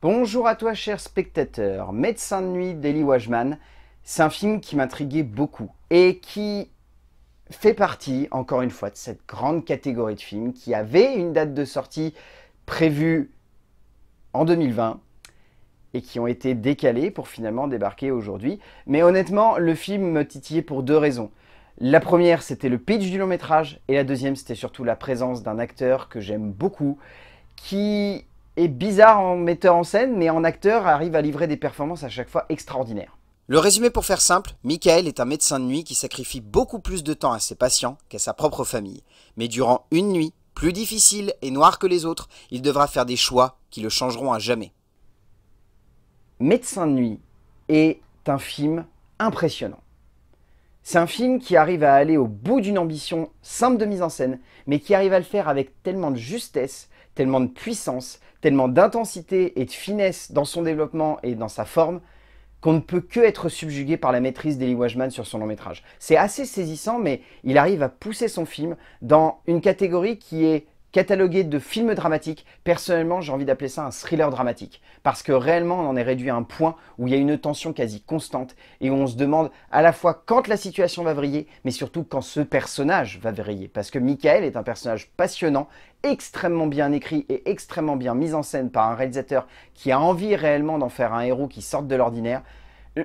Bonjour à toi cher spectateur, Médecin de nuit d'Eli Wajman, c'est un film qui m'intriguait beaucoup et qui fait partie, encore une fois, de cette grande catégorie de films qui avait une date de sortie prévue en 2020 et qui ont été décalés pour finalement débarquer aujourd'hui. Mais honnêtement, le film me titillait pour deux raisons. La première, c'était le pitch du long métrage et la deuxième, c'était surtout la présence d'un acteur que j'aime beaucoup qui est bizarre en metteur en scène, mais en acteur arrive à livrer des performances à chaque fois extraordinaires. Le résumé pour faire simple, Michael est un médecin de nuit qui sacrifie beaucoup plus de temps à ses patients qu'à sa propre famille. Mais durant une nuit, plus difficile et noire que les autres, il devra faire des choix qui le changeront à jamais. Médecin de nuit est un film impressionnant. C'est un film qui arrive à aller au bout d'une ambition simple de mise en scène, mais qui arrive à le faire avec tellement de justesse tellement de puissance, tellement d'intensité et de finesse dans son développement et dans sa forme qu'on ne peut que être subjugué par la maîtrise d'Eli Wajman sur son long métrage. C'est assez saisissant, mais il arrive à pousser son film dans une catégorie qui est catalogué de films dramatiques, Personnellement, j'ai envie d'appeler ça un thriller dramatique. Parce que réellement, on en est réduit à un point où il y a une tension quasi constante et où on se demande à la fois quand la situation va vriller, mais surtout quand ce personnage va vriller. Parce que Michael est un personnage passionnant, extrêmement bien écrit et extrêmement bien mis en scène par un réalisateur qui a envie réellement d'en faire un héros qui sorte de l'ordinaire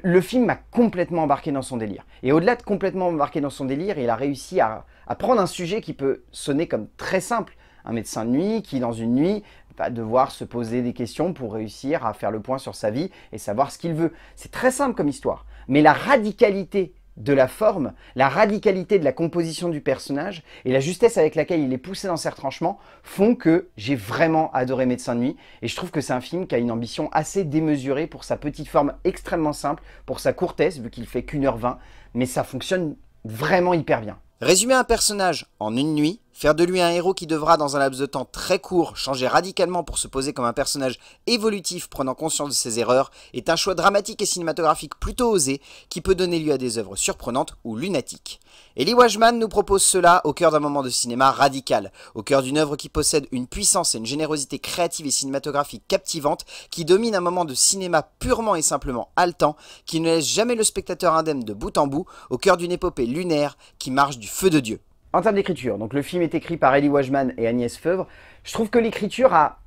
le film m'a complètement embarqué dans son délire. Et au-delà de complètement embarqué dans son délire, il a réussi à, prendre un sujet qui peut sonner comme très simple, un médecin de nuit qui, dans une nuit, va devoir se poser des questions pour réussir à faire le point sur sa vie et savoir ce qu'il veut. C'est très simple comme histoire. Mais la radicalité de la forme, la radicalité de la composition du personnage et la justesse avec laquelle il est poussé dans ses retranchements font que j'ai vraiment adoré Médecin de nuit et je trouve que c'est un film qui a une ambition assez démesurée pour sa petite forme extrêmement simple, pour sa courtesse vu qu'il fait qu'une heure vingt, mais ça fonctionne vraiment hyper bien. Résumer un personnage en une nuit, Faire de lui un héros qui devra, dans un laps de temps très court, changer radicalement pour se poser comme un personnage évolutif prenant conscience de ses erreurs, est un choix dramatique et cinématographique plutôt osé, qui peut donner lieu à des œuvres surprenantes ou lunatiques. Eli Wajman nous propose cela au cœur d'un moment de cinéma radical, au cœur d'une œuvre qui possède une puissance et une générosité créative et cinématographique captivante, qui domine un moment de cinéma purement et simplement haletant, qui ne laisse jamais le spectateur indemne de bout en bout, au cœur d'une épopée lunaire qui marche du feu de Dieu en termes d'écriture, donc le film est écrit par Ellie Wajman et Agnès Feuvre, je trouve que l'écriture a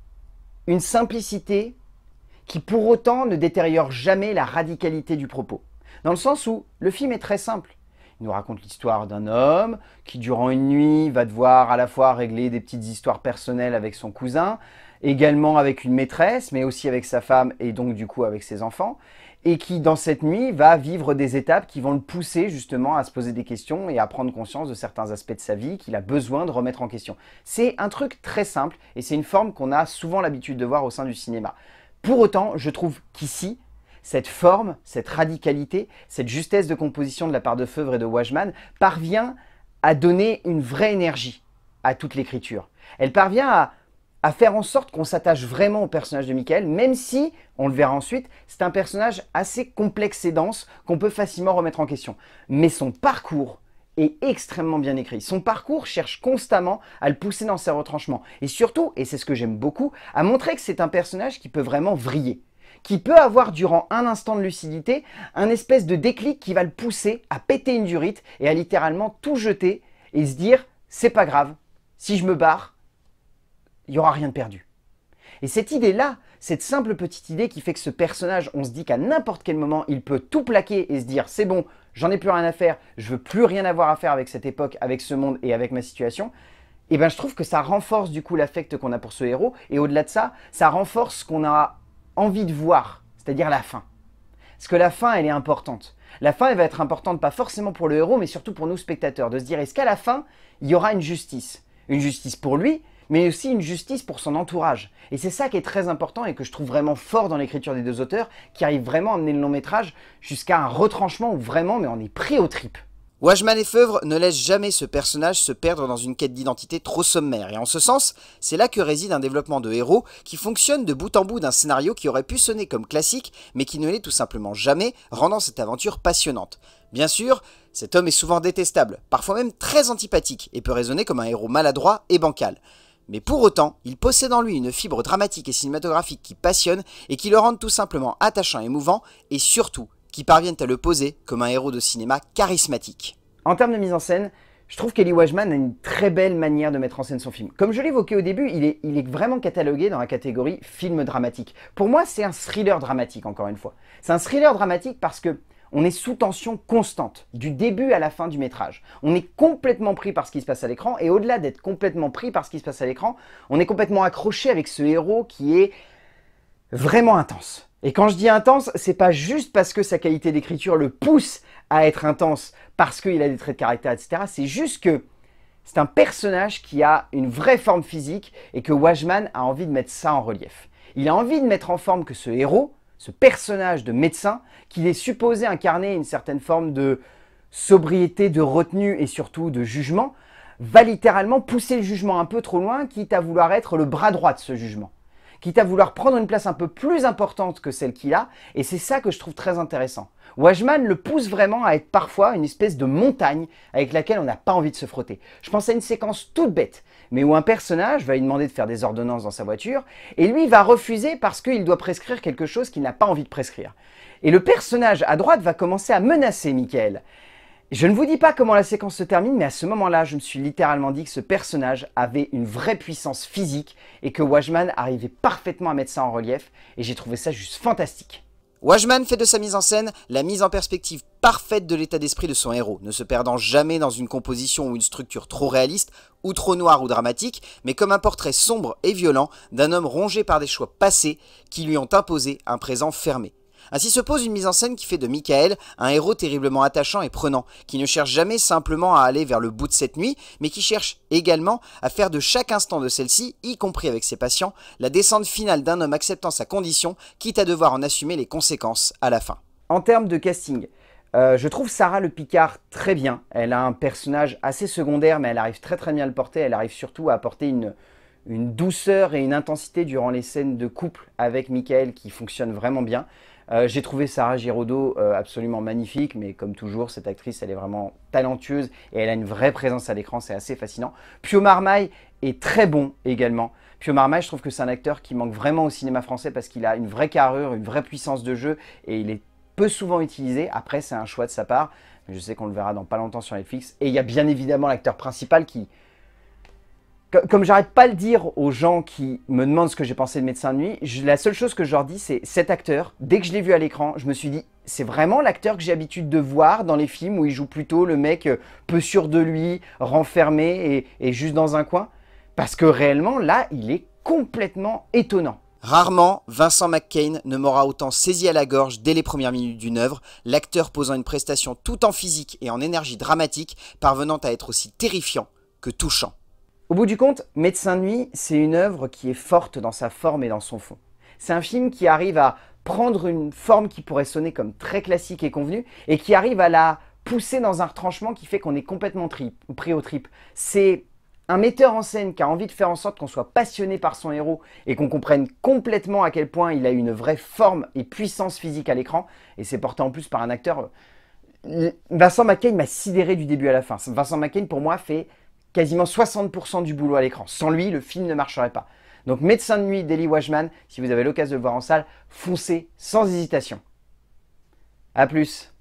une simplicité qui pour autant ne détériore jamais la radicalité du propos. Dans le sens où le film est très simple. Il nous raconte l'histoire d'un homme qui, durant une nuit, va devoir à la fois régler des petites histoires personnelles avec son cousin, également avec une maîtresse, mais aussi avec sa femme et donc du coup avec ses enfants, et qui dans cette nuit va vivre des étapes qui vont le pousser justement à se poser des questions et à prendre conscience de certains aspects de sa vie qu'il a besoin de remettre en question. C'est un truc très simple et c'est une forme qu'on a souvent l'habitude de voir au sein du cinéma. Pour autant, je trouve qu'ici, cette forme, cette radicalité, cette justesse de composition de la part de Feuvre et de Wajman parvient à donner une vraie énergie à toute l'écriture. Elle parvient à à faire en sorte qu'on s'attache vraiment au personnage de Michael, même si, on le verra ensuite, c'est un personnage assez complexe et dense qu'on peut facilement remettre en question. Mais son parcours est extrêmement bien écrit. Son parcours cherche constamment à le pousser dans ses retranchements. Et surtout, et c'est ce que j'aime beaucoup, à montrer que c'est un personnage qui peut vraiment vriller qui peut avoir durant un instant de lucidité un espèce de déclic qui va le pousser à péter une durite et à littéralement tout jeter et se dire c'est pas grave, si je me barre, il n'y aura rien de perdu. Et cette idée-là, cette simple petite idée qui fait que ce personnage, on se dit qu'à n'importe quel moment, il peut tout plaquer et se dire c'est bon, j'en ai plus rien à faire, je veux plus rien avoir à faire avec cette époque, avec ce monde et avec ma situation, et eh ben je trouve que ça renforce du coup l'affect qu'on a pour ce héros, et au-delà de ça, ça renforce ce qu'on a envie de voir, c'est-à-dire la fin. Parce que la fin, elle est importante. La fin, elle va être importante pas forcément pour le héros, mais surtout pour nous spectateurs, de se dire est-ce qu'à la fin, il y aura une justice Une justice pour lui, mais aussi une justice pour son entourage. Et c'est ça qui est très important et que je trouve vraiment fort dans l'écriture des deux auteurs, qui arrive vraiment à amener le long métrage jusqu'à un retranchement où vraiment mais on est pris aux tripes. Wajman et Feuvre ne laissent jamais ce personnage se perdre dans une quête d'identité trop sommaire, et en ce sens, c'est là que réside un développement de héros qui fonctionne de bout en bout d'un scénario qui aurait pu sonner comme classique, mais qui ne l'est tout simplement jamais, rendant cette aventure passionnante. Bien sûr, cet homme est souvent détestable, parfois même très antipathique, et peut raisonner comme un héros maladroit et bancal. Mais pour autant, il possède en lui une fibre dramatique et cinématographique qui passionne et qui le rend tout simplement attachant et mouvant, et surtout, qui parviennent à le poser comme un héros de cinéma charismatique. En termes de mise en scène, je trouve qu'Eli Wajman a une très belle manière de mettre en scène son film. Comme je l'évoquais au début, il est, il est, vraiment catalogué dans la catégorie film dramatique. Pour moi, c'est un thriller dramatique, encore une fois. C'est un thriller dramatique parce que on est sous tension constante, du début à la fin du métrage. On est complètement pris par ce qui se passe à l'écran, et au-delà d'être complètement pris par ce qui se passe à l'écran, on est complètement accroché avec ce héros qui est vraiment intense. Et quand je dis intense, c'est pas juste parce que sa qualité d'écriture le pousse à être intense, parce qu'il a des traits de caractère, etc. C'est juste que c'est un personnage qui a une vraie forme physique et que Wajman a envie de mettre ça en relief. Il a envie de mettre en forme que ce héros, ce personnage de médecin qu'il est supposé incarner une certaine forme de sobriété, de retenue et surtout de jugement, va littéralement pousser le jugement un peu trop loin, quitte à vouloir être le bras droit de ce jugement quitte à vouloir prendre une place un peu plus importante que celle qu'il a, et c'est ça que je trouve très intéressant. Wajman le pousse vraiment à être parfois une espèce de montagne avec laquelle on n'a pas envie de se frotter. Je pense à une séquence toute bête, mais où un personnage va lui demander de faire des ordonnances dans sa voiture, et lui va refuser parce qu'il doit prescrire quelque chose qu'il n'a pas envie de prescrire. Et le personnage à droite va commencer à menacer Michael. Je ne vous dis pas comment la séquence se termine, mais à ce moment-là, je me suis littéralement dit que ce personnage avait une vraie puissance physique et que Watchman arrivait parfaitement à mettre ça en relief, et j'ai trouvé ça juste fantastique. Watchman fait de sa mise en scène la mise en perspective parfaite de l'état d'esprit de son héros, ne se perdant jamais dans une composition ou une structure trop réaliste, ou trop noire ou dramatique, mais comme un portrait sombre et violent d'un homme rongé par des choix passés qui lui ont imposé un présent fermé. Ainsi se pose une mise en scène qui fait de Michael un héros terriblement attachant et prenant, qui ne cherche jamais simplement à aller vers le bout de cette nuit, mais qui cherche également à faire de chaque instant de celle-ci, y compris avec ses patients, la descente finale d'un homme acceptant sa condition, quitte à devoir en assumer les conséquences à la fin. En termes de casting, euh, je trouve Sarah le Picard très bien. Elle a un personnage assez secondaire, mais elle arrive très très bien à le porter. Elle arrive surtout à apporter une, une douceur et une intensité durant les scènes de couple avec Michael qui fonctionnent vraiment bien. Euh, j'ai trouvé Sarah Giraudot euh, absolument magnifique, mais comme toujours, cette actrice, elle est vraiment talentueuse et elle a une vraie présence à l'écran, c'est assez fascinant. Pio Marmaille est très bon également. Pio Marmaille, je trouve que c'est un acteur qui manque vraiment au cinéma français parce qu'il a une vraie carrure, une vraie puissance de jeu et il est peu souvent utilisé. Après, c'est un choix de sa part. mais Je sais qu'on le verra dans pas longtemps sur Netflix. Et il y a bien évidemment l'acteur principal qui, comme j'arrête pas de le dire aux gens qui me demandent ce que j'ai pensé de Médecin de Nuit, la seule chose que je leur dis, c'est cet acteur, dès que je l'ai vu à l'écran, je me suis dit, c'est vraiment l'acteur que j'ai l'habitude de voir dans les films où il joue plutôt le mec euh, peu sûr de lui, renfermé et, et juste dans un coin. Parce que réellement, là, il est complètement étonnant. Rarement, Vincent McCain ne m'aura autant saisi à la gorge dès les premières minutes d'une œuvre, l'acteur posant une prestation tout en physique et en énergie dramatique, parvenant à être aussi terrifiant que touchant. Au bout du compte, Médecin de nuit, c'est une œuvre qui est forte dans sa forme et dans son fond. C'est un film qui arrive à prendre une forme qui pourrait sonner comme très classique et convenue, et qui arrive à la pousser dans un retranchement qui fait qu'on est complètement pris au trip. C'est un metteur en scène qui a envie de faire en sorte qu'on soit passionné par son héros et qu'on comprenne complètement à quel point il a une vraie forme et puissance physique à l'écran, et c'est porté en plus par un acteur... Euh, Vincent McCain m'a sidéré du début à la fin. Vincent McCain, pour moi, fait quasiment 60% du boulot à l'écran. Sans lui, le film ne marcherait pas. Donc Médecin de nuit d'Eli Washman, si vous avez l'occasion de le voir en salle, foncez sans hésitation. A plus